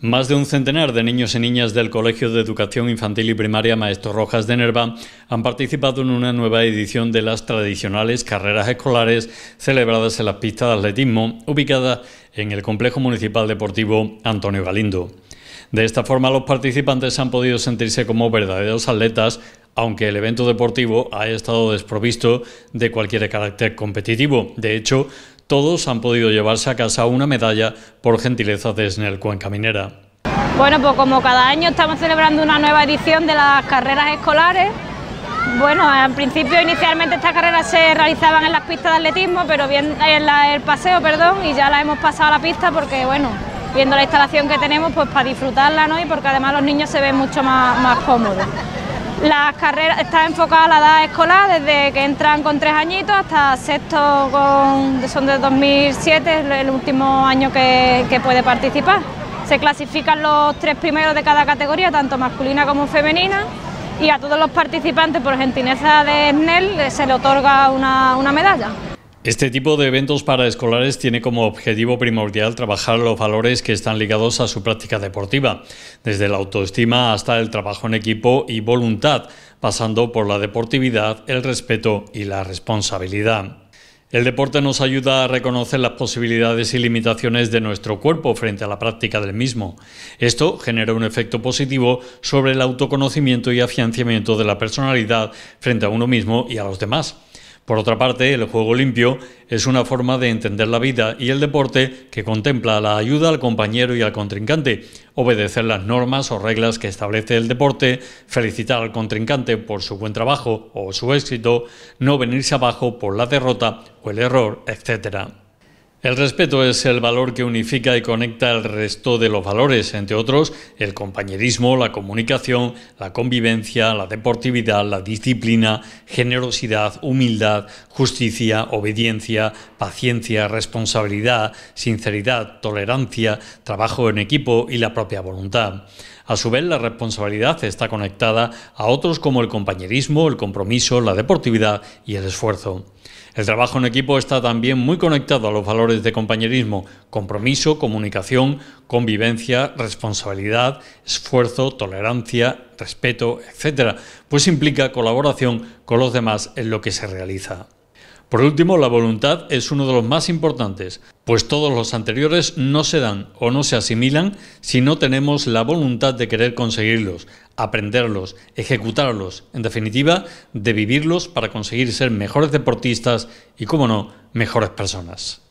Más de un centenar de niños y niñas del Colegio de Educación Infantil y Primaria Maestro Rojas de Nerva han participado en una nueva edición de las tradicionales carreras escolares celebradas en las pistas de atletismo ubicadas en el Complejo Municipal Deportivo Antonio Galindo. De esta forma los participantes han podido sentirse como verdaderos atletas, aunque el evento deportivo ha estado desprovisto de cualquier carácter competitivo. De hecho, todos han podido llevarse a casa una medalla por gentileza de Snell Cuencaminera. Bueno, pues como cada año estamos celebrando una nueva edición de las carreras escolares. Bueno, al principio inicialmente estas carreras se realizaban en las pistas de atletismo, pero bien en el paseo, perdón, y ya las hemos pasado a la pista porque bueno, viendo la instalación que tenemos, pues para disfrutarla, ¿no? Y porque además los niños se ven mucho más cómodos. Las carreras está enfocada a la edad escolar, desde que entran con tres añitos hasta sexto, con, son de 2007, el último año que, puede participar. Se clasifican los tres primeros de cada categoría, tanto masculina como femenina, y a todos los participantes por gentileza de SNEL eh, se le otorga una medalla. Este tipo de eventos para escolares tiene como objetivo primordial trabajar los valores que están ligados a su práctica deportiva, desde la autoestima hasta el trabajo en equipo y voluntad, pasando por la deportividad, el respeto y la responsabilidad. El deporte nos ayuda a reconocer las posibilidades y limitaciones de nuestro cuerpo frente a la práctica del mismo. Esto genera un efecto positivo sobre el autoconocimiento y afianciamiento de la personalidad frente a uno mismo y a los demás. Por otra parte, el juego limpio es una forma de entender la vida y el deporte que contempla la ayuda al compañero y al contrincante, obedecer las normas o reglas que establece el deporte, felicitar al contrincante por su buen trabajo o su éxito, no venirse abajo por la derrota o el error, etc. El respeto es el valor que unifica y conecta el resto de los valores, entre otros el compañerismo, la comunicación, la convivencia, la deportividad, la disciplina, generosidad, humildad, justicia, obediencia, paciencia, responsabilidad, sinceridad, tolerancia, trabajo en equipo y la propia voluntad. A su vez, la responsabilidad está conectada a otros como el compañerismo, el compromiso, la deportividad y el esfuerzo. El trabajo en equipo está también muy conectado a los valores de compañerismo, compromiso, comunicación, convivencia, responsabilidad, esfuerzo, tolerancia, respeto, etc. Pues implica colaboración con los demás en lo que se realiza. Por último, la voluntad es uno de los más importantes, pues todos los anteriores no se dan o no se asimilan si no tenemos la voluntad de querer conseguirlos, aprenderlos, ejecutarlos, en definitiva, de vivirlos para conseguir ser mejores deportistas y, como no, mejores personas.